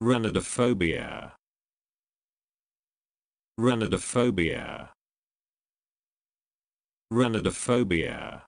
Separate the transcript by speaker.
Speaker 1: Renodophobia. Renodophobia. Renodophobia.